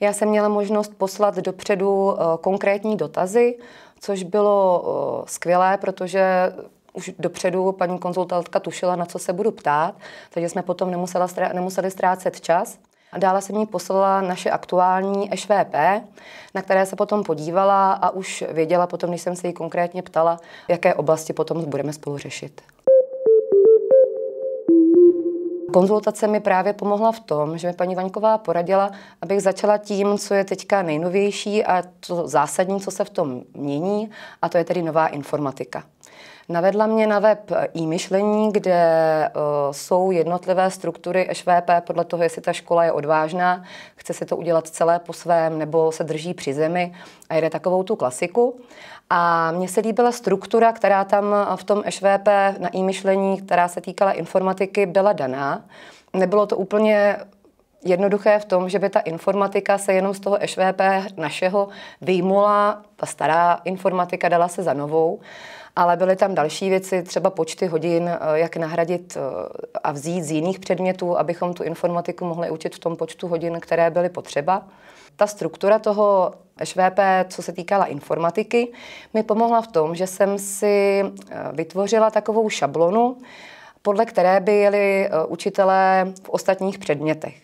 Já jsem měla možnost poslat dopředu eh, konkrétní dotazy, což bylo eh, skvělé, protože už dopředu paní konzultantka tušila, na co se budu ptát, takže jsme potom nemusela, nemuseli ztrácet čas. A dále jsem jí poslala naše aktuální ŠVP, na které se potom podívala a už věděla potom, když jsem se jí konkrétně ptala, jaké oblasti potom budeme spolu řešit. Konzultace mi právě pomohla v tom, že mi paní Vaňková poradila, abych začala tím, co je teďka nejnovější a to zásadní, co se v tom mění, a to je tedy nová informatika. Navedla mě na web e-myšlení, kde uh, jsou jednotlivé struktury ŠVP podle toho, jestli ta škola je odvážná, chce si to udělat celé po svém nebo se drží při zemi a jede takovou tu klasiku. A mně se líbila struktura, která tam v tom ŠVP na e-myšlení, která se týkala informatiky, byla daná Nebylo to úplně jednoduché v tom, že by ta informatika se jenom z toho ŠVP našeho vyjmula, ta stará informatika dala se za novou, ale byly tam další věci, třeba počty hodin, eh, jak nahradit eh, a vzít z jiných předmětů, abychom tu informatiku mohli učit v tom počtu hodin, které byly potřeba. Ta struktura toho ŠVP, co se týkala informatiky, mi pomohla v tom, že jsem si eh, vytvořila takovou šablonu, podle které by jeli eh, učitelé v ostatních předmětech.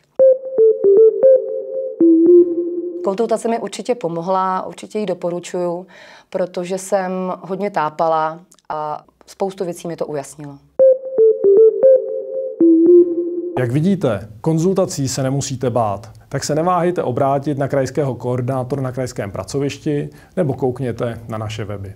Konzultace mi určitě pomohla, určitě ji doporučuju, protože jsem hodně tápala a spoustu věcí mi to ujasnilo. Jak vidíte, konzultací se nemusíte bát, tak se neváhejte obrátit na krajského koordinátora na krajském pracovišti nebo koukněte na naše weby.